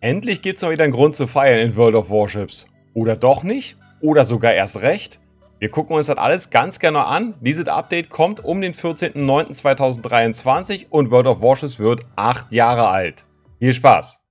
Endlich gibt's mal wieder einen Grund zu feiern in World of Warships. Oder doch nicht? Oder sogar erst recht? Wir gucken uns das alles ganz genau an. Dieses Update kommt um den 14.09.2023 und World of Warships wird 8 Jahre alt. Viel Spaß!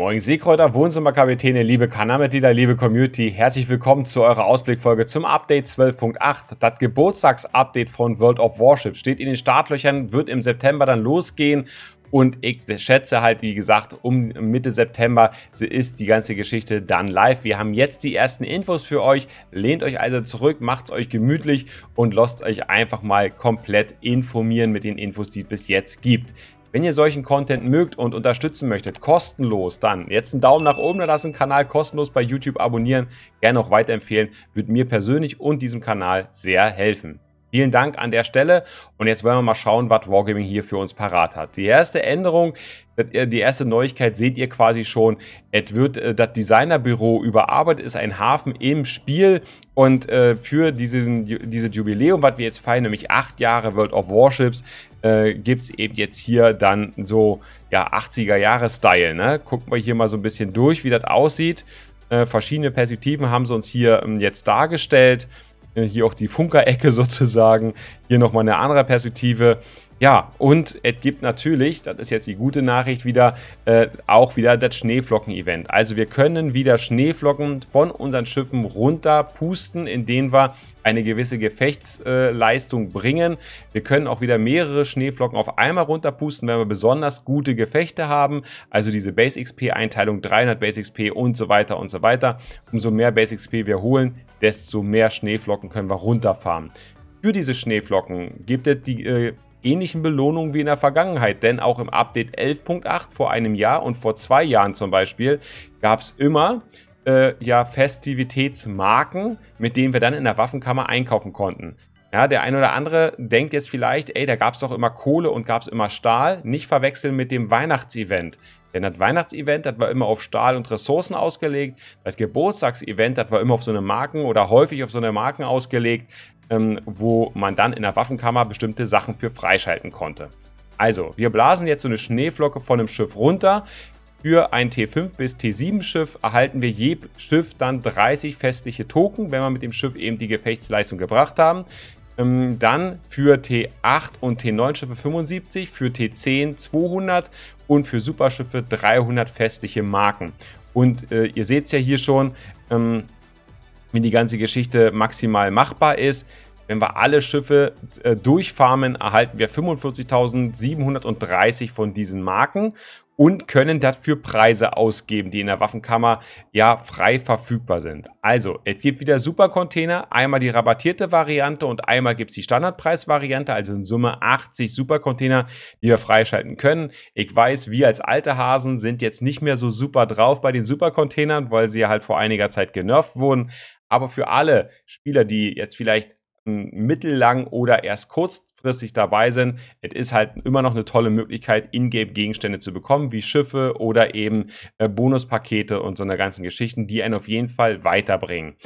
Moin Seekräuter, Wohnzimmerkapitäne, liebe Kanalmitglieder, liebe Community, herzlich willkommen zu eurer Ausblickfolge zum Update 12.8. Das Geburtstagsupdate von World of Warships steht in den Startlöchern, wird im September dann losgehen. Und ich schätze halt, wie gesagt, um Mitte September ist die ganze Geschichte dann live. Wir haben jetzt die ersten Infos für euch. Lehnt euch also zurück, macht es euch gemütlich und lasst euch einfach mal komplett informieren mit den Infos, die es bis jetzt gibt. Wenn ihr solchen Content mögt und unterstützen möchtet, kostenlos, dann jetzt einen Daumen nach oben da lassen, Kanal kostenlos bei YouTube abonnieren, gerne auch weiterempfehlen, würde mir persönlich und diesem Kanal sehr helfen. Vielen Dank an der Stelle. Und jetzt wollen wir mal schauen, was Wargaming hier für uns parat hat. Die erste Änderung, äh, die erste Neuigkeit seht ihr quasi schon. Es wird äh, das Designerbüro überarbeitet, ist ein Hafen im Spiel. Und äh, für diesen, dieses Jubiläum, was wir jetzt feiern, nämlich acht Jahre World of Warships, gibt es eben jetzt hier dann so ja, 80er-Jahre-Style. Ne? Gucken wir hier mal so ein bisschen durch, wie das aussieht. verschiedene Perspektiven haben sie uns hier ähm, jetzt dargestellt. Hier auch die Funkerecke sozusagen. Hier nochmal eine andere Perspektive. Ja, und es gibt natürlich, das ist jetzt die gute Nachricht wieder, äh, auch wieder das Schneeflocken-Event. Also wir können wieder Schneeflocken von unseren Schiffen runterpusten, indem wir eine gewisse Gefechtsleistung äh, bringen. Wir können auch wieder mehrere Schneeflocken auf einmal runterpusten, wenn wir besonders gute Gefechte haben. Also diese Base XP Einteilung 300 Base XP und so weiter und so weiter. Umso mehr Base XP wir holen, desto mehr Schneeflocken können wir runterfahren. Für diese Schneeflocken gibt es die äh, ähnlichen Belohnungen wie in der Vergangenheit, denn auch im Update 11.8 vor einem Jahr und vor zwei Jahren zum Beispiel gab es immer äh, ja, Festivitätsmarken, mit denen wir dann in der Waffenkammer einkaufen konnten. Ja, der ein oder andere denkt jetzt vielleicht, ey, da gab es doch immer Kohle und gab es immer Stahl. Nicht verwechseln mit dem Weihnachtsevent. Denn das Weihnachtsevent, das war immer auf Stahl und Ressourcen ausgelegt. Das Geburtstagsevent, das war immer auf so eine Marken oder häufig auf so eine Marken ausgelegt, ähm, wo man dann in der Waffenkammer bestimmte Sachen für freischalten konnte. Also, wir blasen jetzt so eine Schneeflocke von einem Schiff runter. Für ein T5 bis T7 Schiff erhalten wir je Schiff dann 30 festliche Token, wenn wir mit dem Schiff eben die Gefechtsleistung gebracht haben. Ähm, dann für T8 und T9 Schiffe 75, für T10 200 und für Superschiffe 300 festliche Marken. Und äh, ihr seht es ja hier schon, ähm, wie die ganze Geschichte maximal machbar ist. Wenn wir alle Schiffe äh, durchfarmen, erhalten wir 45.730 von diesen Marken und können dafür Preise ausgeben, die in der Waffenkammer ja frei verfügbar sind. Also, es gibt wieder Supercontainer, einmal die rabattierte Variante und einmal gibt es die Standardpreisvariante, also in Summe 80 Supercontainer, die wir freischalten können. Ich weiß, wir als alte Hasen sind jetzt nicht mehr so super drauf bei den Supercontainern, weil sie halt vor einiger Zeit genervt wurden. Aber für alle Spieler, die jetzt vielleicht mittellang oder erst kurzfristig dabei sind, es ist halt immer noch eine tolle Möglichkeit, Ingame-Gegenstände zu bekommen, wie Schiffe oder eben äh, Bonuspakete und so eine ganzen Geschichten, die einen auf jeden Fall weiterbringen.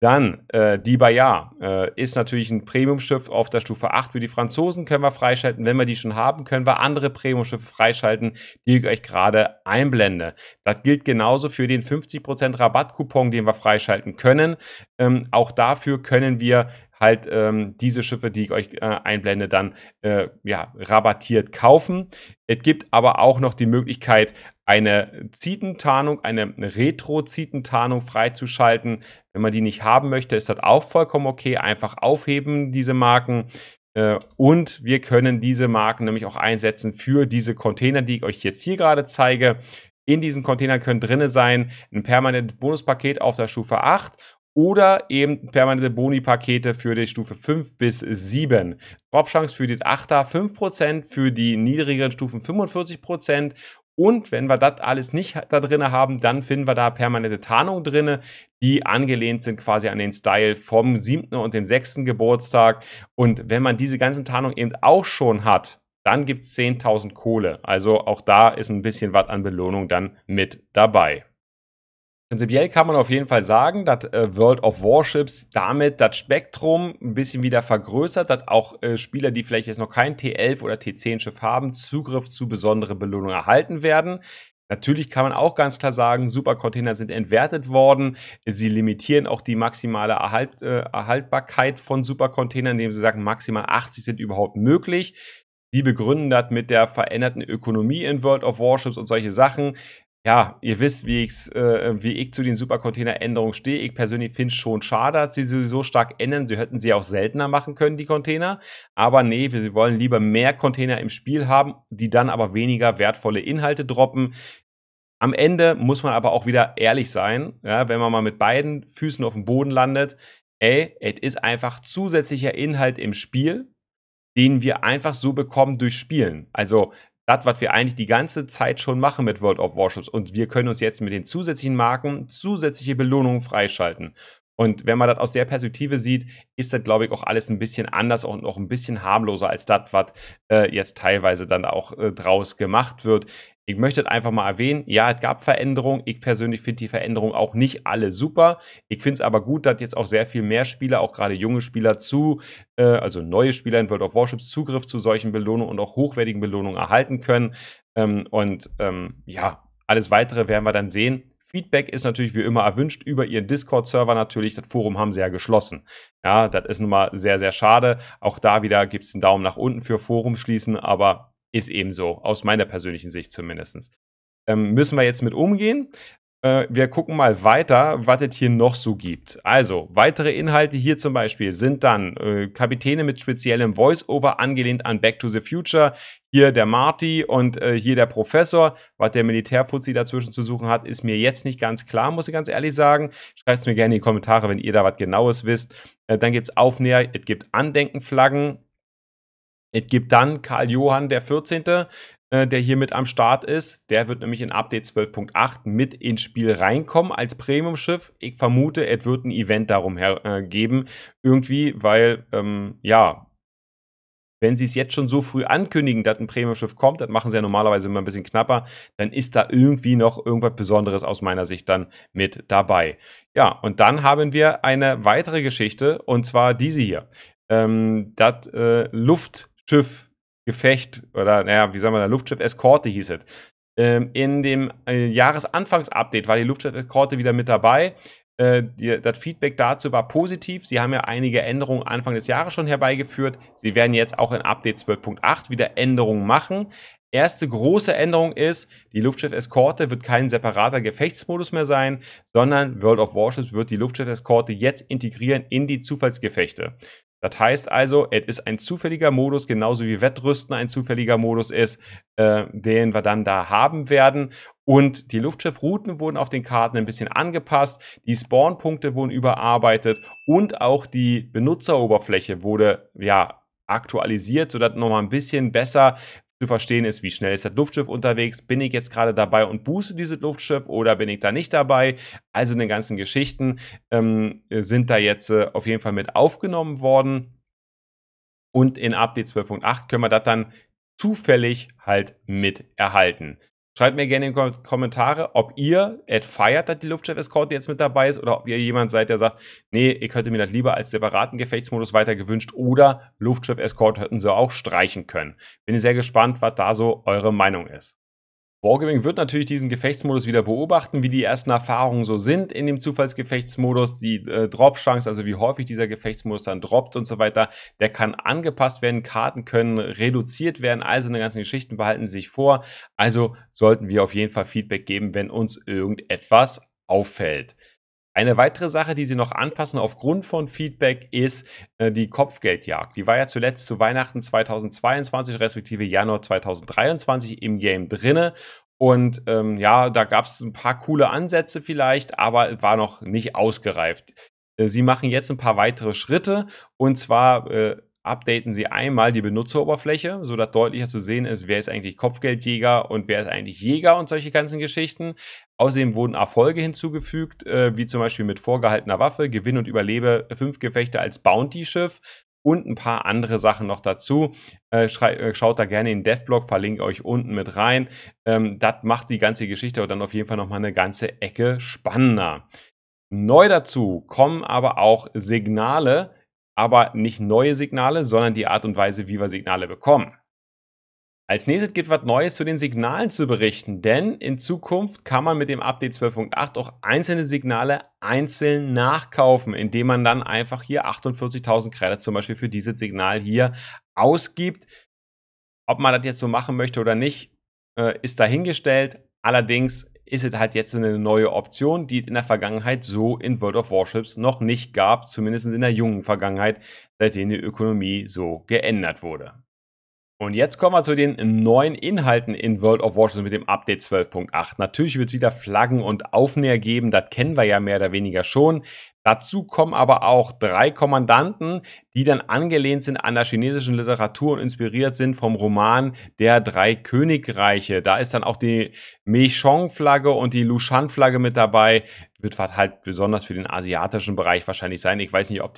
Dann äh, die Bayard äh, ist natürlich ein Premium-Schiff auf der Stufe 8 für die Franzosen, können wir freischalten. Wenn wir die schon haben, können wir andere Premium-Schiffe freischalten, die ich euch gerade einblende. Das gilt genauso für den 50% Rabattcoupon, den wir freischalten können. Ähm, auch dafür können wir halt ähm, diese Schiffe, die ich euch äh, einblende, dann äh, ja, rabattiert kaufen. Es gibt aber auch noch die Möglichkeit, eine Zietentarnung, eine Retro-Zietentarnung freizuschalten. Wenn man die nicht haben möchte, ist das auch vollkommen okay. Einfach aufheben, diese Marken. Äh, und wir können diese Marken nämlich auch einsetzen für diese Container, die ich euch jetzt hier gerade zeige. In diesen Containern können drinne sein ein permanentes Bonuspaket auf der Stufe 8 oder eben permanente Boni-Pakete für die Stufe 5 bis 7. Drop-Chance für die 8er 5%, für die niedrigeren Stufen 45%. Und wenn wir das alles nicht da drin haben, dann finden wir da permanente Tarnung drin, die angelehnt sind quasi an den Style vom 7. und dem 6. Geburtstag. Und wenn man diese ganzen Tarnung eben auch schon hat, dann gibt es 10.000 Kohle. Also auch da ist ein bisschen was an Belohnung dann mit dabei. Prinzipiell kann man auf jeden Fall sagen, dass äh, World of Warships damit das Spektrum ein bisschen wieder vergrößert, dass auch äh, Spieler, die vielleicht jetzt noch kein T11 oder T10-Schiff haben, Zugriff zu besonderen Belohnungen erhalten werden. Natürlich kann man auch ganz klar sagen, Supercontainer sind entwertet worden. Sie limitieren auch die maximale Erhalt, äh, Erhaltbarkeit von Supercontainern, indem sie sagen, maximal 80 sind überhaupt möglich. Die begründen das mit der veränderten Ökonomie in World of Warships und solche Sachen ja, ihr wisst, wie, äh, wie ich zu den Supercontainer-Änderungen stehe. Ich persönlich finde es schon schade, dass sie sowieso stark ändern. Sie hätten sie auch seltener machen können, die Container. Aber nee, wir wollen lieber mehr Container im Spiel haben, die dann aber weniger wertvolle Inhalte droppen. Am Ende muss man aber auch wieder ehrlich sein, ja, wenn man mal mit beiden Füßen auf dem Boden landet. Ey, es ist einfach zusätzlicher Inhalt im Spiel, den wir einfach so bekommen durch Spielen. Also das, was wir eigentlich die ganze Zeit schon machen mit World of Warships. Und wir können uns jetzt mit den zusätzlichen Marken zusätzliche Belohnungen freischalten. Und wenn man das aus der Perspektive sieht, ist das, glaube ich, auch alles ein bisschen anders und auch ein bisschen harmloser als das, was äh, jetzt teilweise dann auch äh, draus gemacht wird. Ich möchte das einfach mal erwähnen. Ja, es gab Veränderungen. Ich persönlich finde die Veränderungen auch nicht alle super. Ich finde es aber gut, dass jetzt auch sehr viel mehr Spieler, auch gerade junge Spieler, zu, äh, also neue Spieler in World of Warships, Zugriff zu solchen Belohnungen und auch hochwertigen Belohnungen erhalten können. Ähm, und ähm, ja, alles weitere werden wir dann sehen. Feedback ist natürlich wie immer erwünscht über ihren Discord-Server natürlich. Das Forum haben sie ja geschlossen. Ja, das ist nun mal sehr, sehr schade. Auch da wieder gibt es einen Daumen nach unten für Forum schließen, aber ist eben so, aus meiner persönlichen Sicht zumindest. Ähm, müssen wir jetzt mit umgehen. Äh, wir gucken mal weiter, was es hier noch so gibt. Also, weitere Inhalte hier zum Beispiel sind dann äh, Kapitäne mit speziellem Voice-Over angelehnt an Back to the Future. Hier der Marty und äh, hier der Professor. Was der Militärfuzzi dazwischen zu suchen hat, ist mir jetzt nicht ganz klar, muss ich ganz ehrlich sagen. Schreibt es mir gerne in die Kommentare, wenn ihr da was Genaues wisst. Äh, dann gibt es Aufnäher, es gibt Andenkenflaggen es gibt dann Karl Johann der 14., äh, der hier mit am Start ist. Der wird nämlich in Update 12.8 mit ins Spiel reinkommen als Premium-Schiff. Ich vermute, es wird ein Event darum her, äh, geben. Irgendwie, weil, ähm, ja, wenn sie es jetzt schon so früh ankündigen, dass ein Premium-Schiff kommt, das machen sie ja normalerweise immer ein bisschen knapper, dann ist da irgendwie noch irgendwas Besonderes aus meiner Sicht dann mit dabei. Ja, und dann haben wir eine weitere Geschichte, und zwar diese hier. Ähm, das äh, Luft. Luftschiff-Gefecht oder, naja, wie sagen wir da, Luftschiff-Eskorte hieß es. Ähm, in dem äh, Jahresanfangs-Update war die Luftschiff-Eskorte wieder mit dabei. Äh, die, das Feedback dazu war positiv. Sie haben ja einige Änderungen Anfang des Jahres schon herbeigeführt. Sie werden jetzt auch in Update 12.8 wieder Änderungen machen. Erste große Änderung ist, die Luftschiff-Eskorte wird kein separater Gefechtsmodus mehr sein, sondern World of Warships wird die Luftschiff-Eskorte jetzt integrieren in die Zufallsgefechte. Das heißt also, es ist ein zufälliger Modus, genauso wie Wettrüsten ein zufälliger Modus ist, äh, den wir dann da haben werden. Und die Luftschiffrouten wurden auf den Karten ein bisschen angepasst, die Spawnpunkte wurden überarbeitet und auch die Benutzeroberfläche wurde ja aktualisiert, sodass nochmal ein bisschen besser zu verstehen ist, wie schnell ist das Luftschiff unterwegs, bin ich jetzt gerade dabei und booste dieses Luftschiff oder bin ich da nicht dabei. Also in den ganzen Geschichten ähm, sind da jetzt äh, auf jeden Fall mit aufgenommen worden. Und in Update 12.8 können wir das dann zufällig halt mit erhalten. Schreibt mir gerne in die Kommentare, ob ihr Ed feiert, dass die luftschiff Escort jetzt mit dabei ist oder ob ihr jemand seid, der sagt, nee, ich hätte mir das lieber als separaten Gefechtsmodus weiter gewünscht oder luftschiff Escort hätten sie auch streichen können. Bin sehr gespannt, was da so eure Meinung ist. Wargaming wird natürlich diesen Gefechtsmodus wieder beobachten, wie die ersten Erfahrungen so sind in dem Zufallsgefechtsmodus, die äh, Drop-Chance, also wie häufig dieser Gefechtsmodus dann droppt und so weiter, der kann angepasst werden, Karten können reduziert werden, also eine ganzen Geschichten behalten sich vor. Also sollten wir auf jeden Fall Feedback geben, wenn uns irgendetwas auffällt. Eine weitere Sache, die sie noch anpassen aufgrund von Feedback, ist äh, die Kopfgeldjagd. Die war ja zuletzt zu Weihnachten 2022 respektive Januar 2023 im Game drinne. Und ähm, ja, da gab es ein paar coole Ansätze vielleicht, aber war noch nicht ausgereift. Äh, sie machen jetzt ein paar weitere Schritte und zwar äh, updaten sie einmal die Benutzeroberfläche, sodass deutlicher zu sehen ist, wer ist eigentlich Kopfgeldjäger und wer ist eigentlich Jäger und solche ganzen Geschichten. Außerdem wurden Erfolge hinzugefügt, äh, wie zum Beispiel mit vorgehaltener Waffe, Gewinn und Überlebe fünf Gefechte als Bounty-Schiff und ein paar andere Sachen noch dazu. Äh, äh, schaut da gerne in den Devblog, verlinke euch unten mit rein. Ähm, das macht die ganze Geschichte dann auf jeden Fall nochmal eine ganze Ecke spannender. Neu dazu kommen aber auch Signale, aber nicht neue Signale, sondern die Art und Weise, wie wir Signale bekommen. Als nächstes gibt es was Neues zu den Signalen zu berichten, denn in Zukunft kann man mit dem Update 12.8 auch einzelne Signale einzeln nachkaufen, indem man dann einfach hier 48.000 Credits zum Beispiel für dieses Signal hier ausgibt. Ob man das jetzt so machen möchte oder nicht, äh, ist dahingestellt. Allerdings ist es halt jetzt eine neue Option, die es in der Vergangenheit so in World of Warships noch nicht gab, zumindest in der jungen Vergangenheit, seitdem die Ökonomie so geändert wurde. Und jetzt kommen wir zu den neuen Inhalten in World of Warships mit dem Update 12.8. Natürlich wird es wieder Flaggen und Aufnäher geben, das kennen wir ja mehr oder weniger schon. Dazu kommen aber auch drei Kommandanten, die dann angelehnt sind an der chinesischen Literatur und inspiriert sind vom Roman Der drei Königreiche. Da ist dann auch die Meichong-Flagge und die Lushan-Flagge mit dabei. Wird halt besonders für den asiatischen Bereich wahrscheinlich sein. Ich weiß nicht, ob,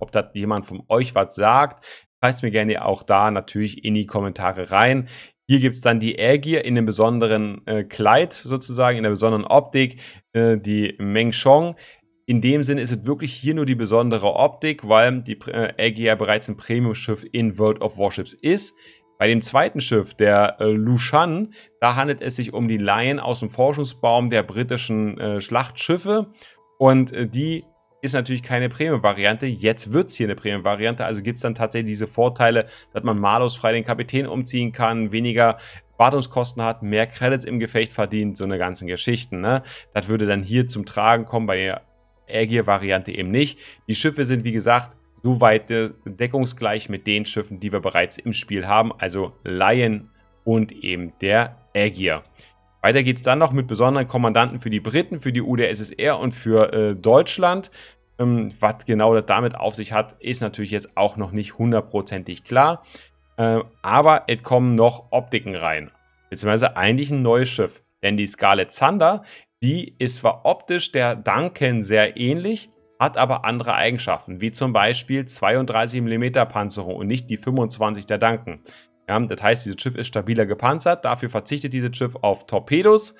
ob das jemand von euch was sagt. Schreibt mir gerne auch da natürlich in die Kommentare rein. Hier gibt es dann die Airgear in einem besonderen äh, Kleid sozusagen, in der besonderen Optik, äh, die Mengchong. In dem Sinne ist es wirklich hier nur die besondere Optik, weil die äh, Airgear bereits ein Premium-Schiff in World of Warships ist. Bei dem zweiten Schiff, der äh, Lushan, da handelt es sich um die Lion aus dem Forschungsbaum der britischen äh, Schlachtschiffe. Und äh, die ist natürlich keine Premium-Variante. Jetzt wird es hier eine Premium-Variante, also gibt es dann tatsächlich diese Vorteile, dass man malusfrei den Kapitän umziehen kann, weniger Wartungskosten hat, mehr Credits im Gefecht verdient, so eine ganzen Geschichten. Ne? Das würde dann hier zum Tragen kommen, bei der air variante eben nicht. Die Schiffe sind, wie gesagt, soweit äh, deckungsgleich mit den Schiffen, die wir bereits im Spiel haben, also Lion und eben der Aegir. Weiter geht es dann noch mit besonderen Kommandanten für die Briten, für die UdSSR und für äh, Deutschland. Ähm, was genau das damit auf sich hat, ist natürlich jetzt auch noch nicht hundertprozentig klar. Äh, aber es kommen noch Optiken rein. Beziehungsweise eigentlich ein neues Schiff. Denn die Scarlet Thunder, die ist zwar optisch der Duncan sehr ähnlich, hat aber andere Eigenschaften, wie zum Beispiel 32 mm Panzerung und nicht die 25 der Duncan. Ja, das heißt, dieses Schiff ist stabiler gepanzert. Dafür verzichtet dieses Schiff auf Torpedos.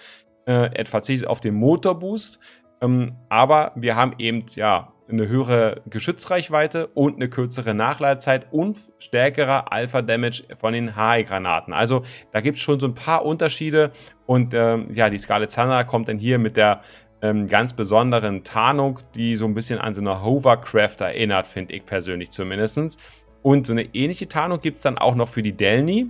Äh, es verzichtet auf den Motorboost. Ähm, aber wir haben eben ja eine höhere Geschützreichweite und eine kürzere Nachladezeit und stärkerer Alpha-Damage von den HE-Granaten. Also da gibt es schon so ein paar Unterschiede. Und ähm, ja, die Scarlet Thunder kommt dann hier mit der ähm, ganz besonderen Tarnung, die so ein bisschen an so eine Hovercraft erinnert, finde ich persönlich zumindest. Und so eine ähnliche Tarnung gibt es dann auch noch für die Delny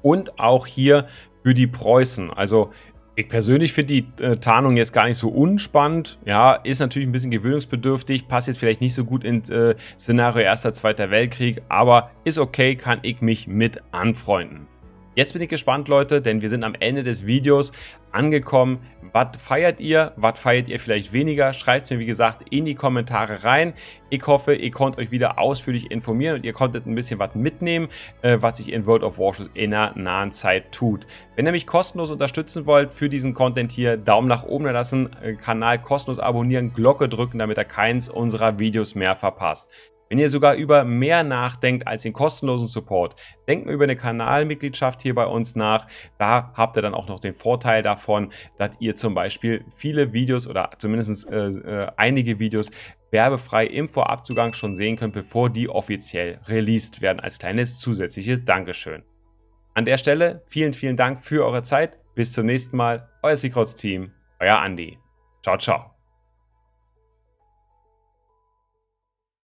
und auch hier für die Preußen. Also ich persönlich finde die äh, Tarnung jetzt gar nicht so unspannend. Ja, ist natürlich ein bisschen gewöhnungsbedürftig, passt jetzt vielleicht nicht so gut ins äh, Szenario Erster, Zweiter Weltkrieg, aber ist okay, kann ich mich mit anfreunden. Jetzt bin ich gespannt, Leute, denn wir sind am Ende des Videos angekommen. Was feiert ihr? Was feiert ihr vielleicht weniger? Schreibt es mir, wie gesagt, in die Kommentare rein. Ich hoffe, ihr konntet euch wieder ausführlich informieren und ihr konntet ein bisschen was mitnehmen, äh, was sich in World of Warships in der nahen Zeit tut. Wenn ihr mich kostenlos unterstützen wollt für diesen Content hier, Daumen nach oben lassen, äh, Kanal kostenlos abonnieren, Glocke drücken, damit ihr keins unserer Videos mehr verpasst. Wenn ihr sogar über mehr nachdenkt als den kostenlosen Support, denkt mal über eine Kanalmitgliedschaft hier bei uns nach. Da habt ihr dann auch noch den Vorteil davon, dass ihr zum Beispiel viele Videos oder zumindest äh, äh, einige Videos werbefrei im Vorabzugang schon sehen könnt, bevor die offiziell released werden, als kleines zusätzliches Dankeschön. An der Stelle vielen, vielen Dank für eure Zeit. Bis zum nächsten Mal. Euer Secrets Team, euer Andi. Ciao, ciao.